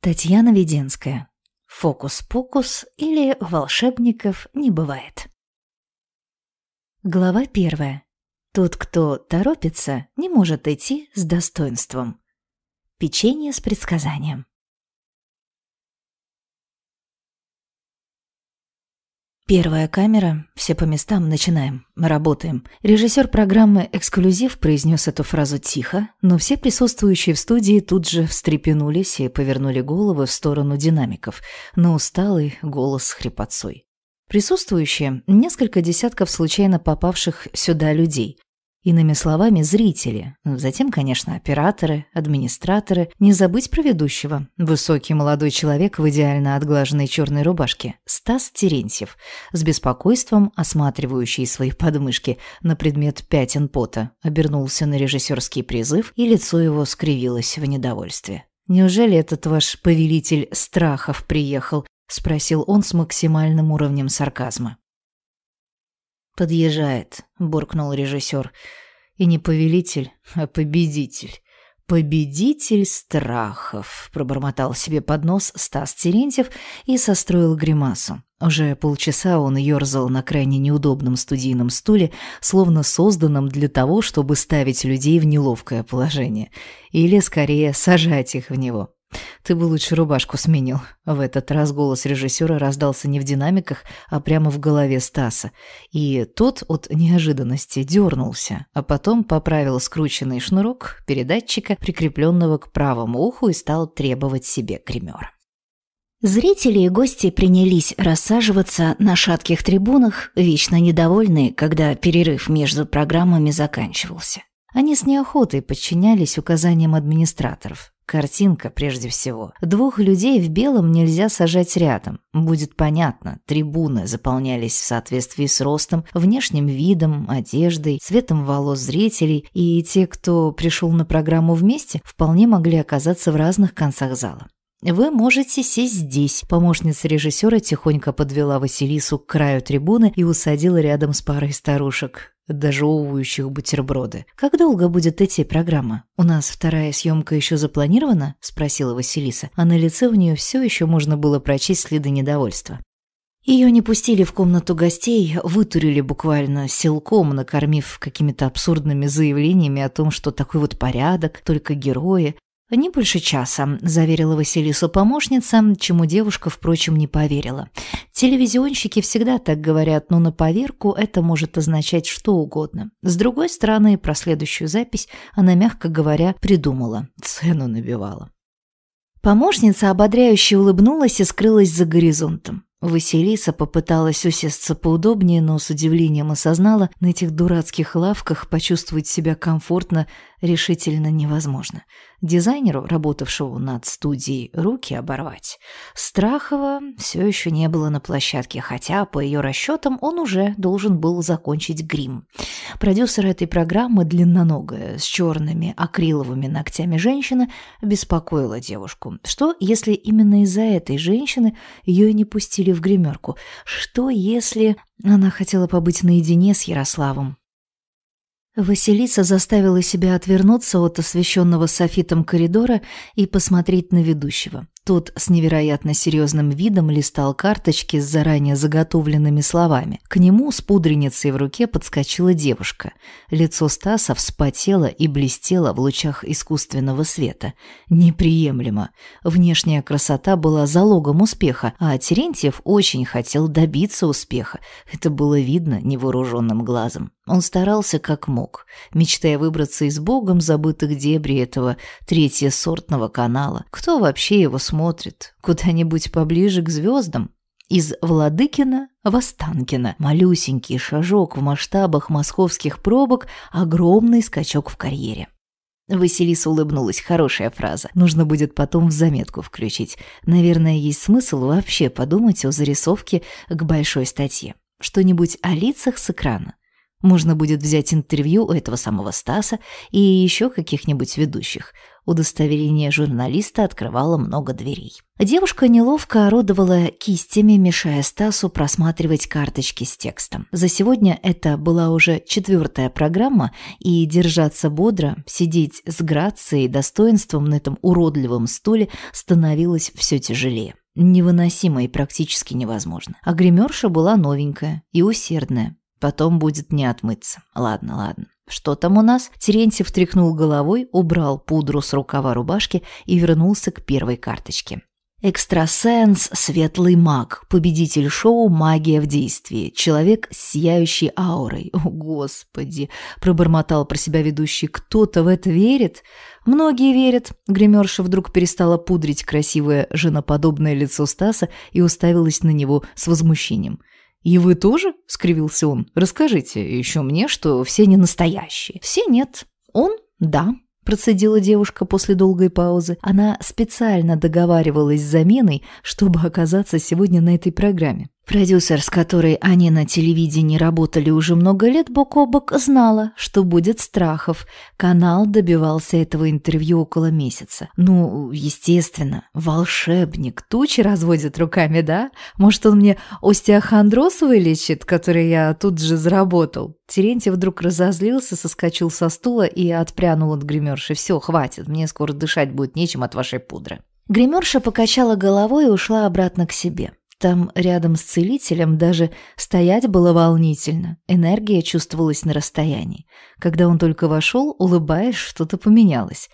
Татьяна Веденская. Фокус-покус или волшебников не бывает. Глава первая. Тот, кто торопится, не может идти с достоинством. Печенье с предсказанием. Первая камера, все по местам, начинаем, работаем. Режиссер программы «Эксклюзив» произнес эту фразу тихо, но все присутствующие в студии тут же встрепенулись и повернули головы в сторону динамиков, на усталый голос с хрипотцой. Присутствующие – несколько десятков случайно попавших сюда людей. Иными словами, зрители, затем, конечно, операторы, администраторы, не забыть про ведущего. Высокий молодой человек в идеально отглаженной черной рубашке, Стас Терентьев, с беспокойством осматривающий свои подмышки на предмет пятен пота, обернулся на режиссерский призыв, и лицо его скривилось в недовольстве. «Неужели этот ваш повелитель страхов приехал?» – спросил он с максимальным уровнем сарказма. «Подъезжает», — буркнул режиссер. «И не повелитель, а победитель». «Победитель страхов», — пробормотал себе под нос Стас Терентьев и состроил гримасу. Уже полчаса он ерзал на крайне неудобном студийном стуле, словно созданном для того, чтобы ставить людей в неловкое положение. Или, скорее, сажать их в него. «Ты бы лучше рубашку сменил». В этот раз голос режиссера раздался не в динамиках, а прямо в голове Стаса. И тот от неожиданности дернулся, а потом поправил скрученный шнурок передатчика, прикрепленного к правому уху, и стал требовать себе гримера. Зрители и гости принялись рассаживаться на шатких трибунах, вечно недовольные, когда перерыв между программами заканчивался. Они с неохотой подчинялись указаниям администраторов, Картинка, прежде всего. Двух людей в белом нельзя сажать рядом. Будет понятно, трибуны заполнялись в соответствии с ростом, внешним видом, одеждой, цветом волос зрителей, и те, кто пришел на программу вместе, вполне могли оказаться в разных концах зала. «Вы можете сесть здесь», – помощница режиссера тихонько подвела Василису к краю трибуны и усадила рядом с парой старушек дожевывающих бутерброды. «Как долго будет идти программа? У нас вторая съемка еще запланирована?» – спросила Василиса, а на лице у нее все еще можно было прочесть следы недовольства. Ее не пустили в комнату гостей, вытурили буквально силком, накормив какими-то абсурдными заявлениями о том, что такой вот порядок, только герои, «Не больше часа», – заверила Василису помощница, чему девушка, впрочем, не поверила. Телевизионщики всегда так говорят, но на поверку это может означать что угодно. С другой стороны, про следующую запись она, мягко говоря, придумала, цену набивала. Помощница ободряюще улыбнулась и скрылась за горизонтом. Василиса попыталась усесться поудобнее, но с удивлением осознала, на этих дурацких лавках почувствовать себя комфортно решительно невозможно дизайнеру, работавшему над студией, руки оборвать. Страхова все еще не было на площадке, хотя, по ее расчетам, он уже должен был закончить грим. Продюсер этой программы, длинноногая, с черными акриловыми ногтями женщина, беспокоила девушку. Что, если именно из-за этой женщины ее и не пустили в гримерку? Что, если... Она хотела побыть наедине с Ярославом, Василиса заставила себя отвернуться от освещенного софитом коридора и посмотреть на ведущего. Тот с невероятно серьезным видом листал карточки с заранее заготовленными словами. К нему с пудреницей в руке подскочила девушка. Лицо Стаса вспотело и блестело в лучах искусственного света. Неприемлемо. Внешняя красота была залогом успеха, а Терентьев очень хотел добиться успеха. Это было видно невооруженным глазом. Он старался как мог, мечтая выбраться из богом забытых дебри этого третьесортного канала. Кто вообще его сможет? смотрит куда-нибудь поближе к звездам. Из Владыкина в Останкино. Малюсенький шажок в масштабах московских пробок, огромный скачок в карьере. Василиса улыбнулась, хорошая фраза. Нужно будет потом в заметку включить. Наверное, есть смысл вообще подумать о зарисовке к большой статье. Что-нибудь о лицах с экрана. Можно будет взять интервью у этого самого Стаса и еще каких-нибудь ведущих. Удостоверение журналиста открывало много дверей. Девушка неловко орудовала кистями, мешая Стасу просматривать карточки с текстом. За сегодня это была уже четвертая программа, и держаться бодро, сидеть с грацией и достоинством на этом уродливом стуле становилось все тяжелее невыносимо и практически невозможно. А гримерша была новенькая и усердная. Потом будет не отмыться. Ладно, ладно. Что там у нас? Терентьев тряхнул головой, убрал пудру с рукава рубашки и вернулся к первой карточке. Экстрасенс – светлый маг, победитель шоу «Магия в действии», человек с сияющей аурой. О, Господи! Пробормотал про себя ведущий. Кто-то в это верит? Многие верят. Гримерша вдруг перестала пудрить красивое женоподобное лицо Стаса и уставилась на него с возмущением. «И вы тоже?» – скривился он. «Расскажите еще мне, что все не настоящие». «Все нет. Он – да», – процедила девушка после долгой паузы. Она специально договаривалась с заменой, чтобы оказаться сегодня на этой программе. Продюсер, с которой они на телевидении работали уже много лет бок о бок, знала, что будет страхов. Канал добивался этого интервью около месяца. Ну, естественно, волшебник. Тучи разводит руками, да? Может, он мне остеохондроз вылечит, который я тут же заработал? Терентий вдруг разозлился, соскочил со стула и отпрянул от гримерши. «Все, хватит, мне скоро дышать будет нечем от вашей пудры». Гримерша покачала головой и ушла обратно к себе. Там, рядом с целителем, даже стоять было волнительно. Энергия чувствовалась на расстоянии. Когда он только вошел, улыбаясь, что-то поменялось.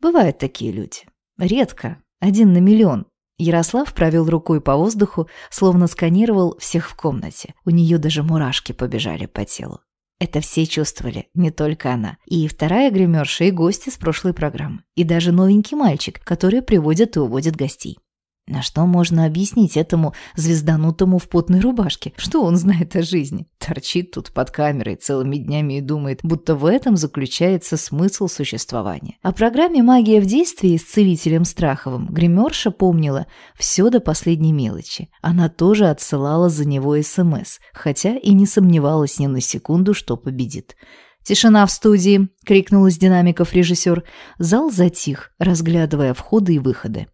Бывают такие люди. Редко. Один на миллион. Ярослав провел рукой по воздуху, словно сканировал всех в комнате. У нее даже мурашки побежали по телу. Это все чувствовали, не только она. И вторая гримерша, и гости с прошлой программы. И даже новенький мальчик, который приводит и уводит гостей. На что можно объяснить этому звезданутому в потной рубашке? Что он знает о жизни? Торчит тут под камерой целыми днями и думает, будто в этом заключается смысл существования. О программе «Магия в действии» с целителем Страховым гримерша помнила все до последней мелочи. Она тоже отсылала за него СМС, хотя и не сомневалась ни на секунду, что победит. «Тишина в студии!» – крикнул из динамиков режиссер. Зал затих, разглядывая входы и выходы.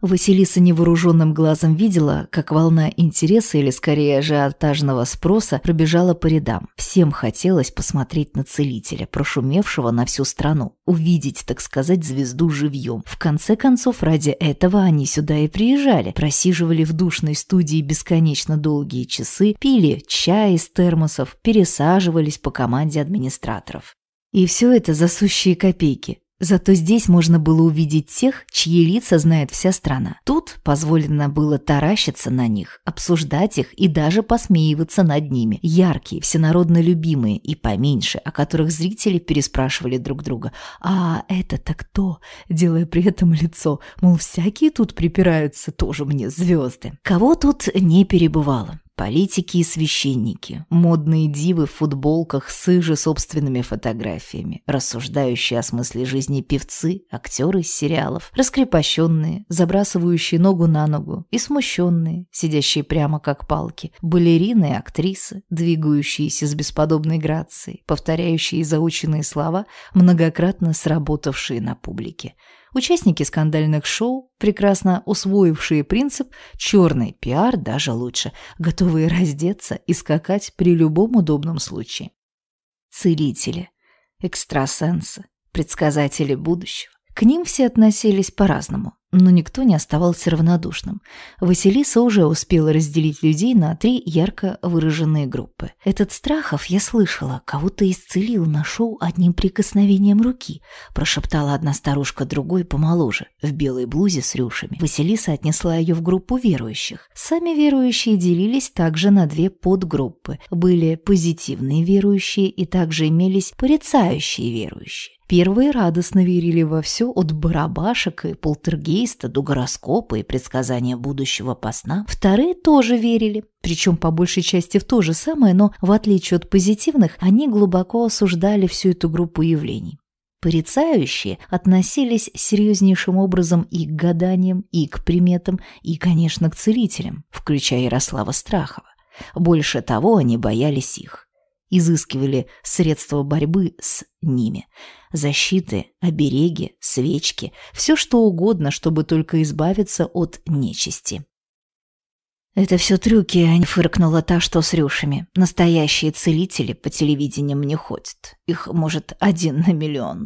Василиса невооруженным глазом видела, как волна интереса или скорее ажиотажного спроса пробежала по рядам. Всем хотелось посмотреть на целителя, прошумевшего на всю страну, увидеть, так сказать, звезду живьем. В конце концов, ради этого они сюда и приезжали, просиживали в душной студии бесконечно долгие часы, пили чай из термосов, пересаживались по команде администраторов. И все это за сущие копейки. Зато здесь можно было увидеть тех, чьи лица знает вся страна. Тут позволено было таращиться на них, обсуждать их и даже посмеиваться над ними. Яркие, всенародно любимые и поменьше, о которых зрители переспрашивали друг друга. «А это-то кто?» Делая при этом лицо. Мол, всякие тут припираются, тоже мне звезды. Кого тут не перебывало. Политики и священники, модные дивы в футболках с их же собственными фотографиями, рассуждающие о смысле жизни певцы, актеры из сериалов, раскрепощенные, забрасывающие ногу на ногу и смущенные, сидящие прямо как палки, балерины и актрисы, двигающиеся с бесподобной грацией, повторяющие заученные слова, многократно сработавшие на публике – участники скандальных шоу, прекрасно усвоившие принцип «черный пиар даже лучше», готовые раздеться и скакать при любом удобном случае. Целители, экстрасенсы, предсказатели будущего. К ним все относились по-разному. Но никто не оставался равнодушным. Василиса уже успела разделить людей на три ярко выраженные группы. Этот Страхов, я слышала, кого-то исцелил нашел одним прикосновением руки, прошептала одна старушка другой помоложе, в белой блузе с рюшами. Василиса отнесла ее в группу верующих. Сами верующие делились также на две подгруппы. Были позитивные верующие и также имелись порицающие верующие. Первые радостно верили во все от барабашек и полтергейста до гороскопа и предсказания будущего по снам. Вторые тоже верили, причем по большей части в то же самое, но в отличие от позитивных, они глубоко осуждали всю эту группу явлений. Порицающие относились серьезнейшим образом и к гаданиям, и к приметам, и, конечно, к целителям, включая Ярослава Страхова. Больше того, они боялись их изыскивали средства борьбы с ними. Защиты, обереги, свечки, все что угодно, чтобы только избавиться от нечисти. «Это все трюки», фыркнула та, что с рюшами. «Настоящие целители по телевидениям не ходят. Их, может, один на миллион».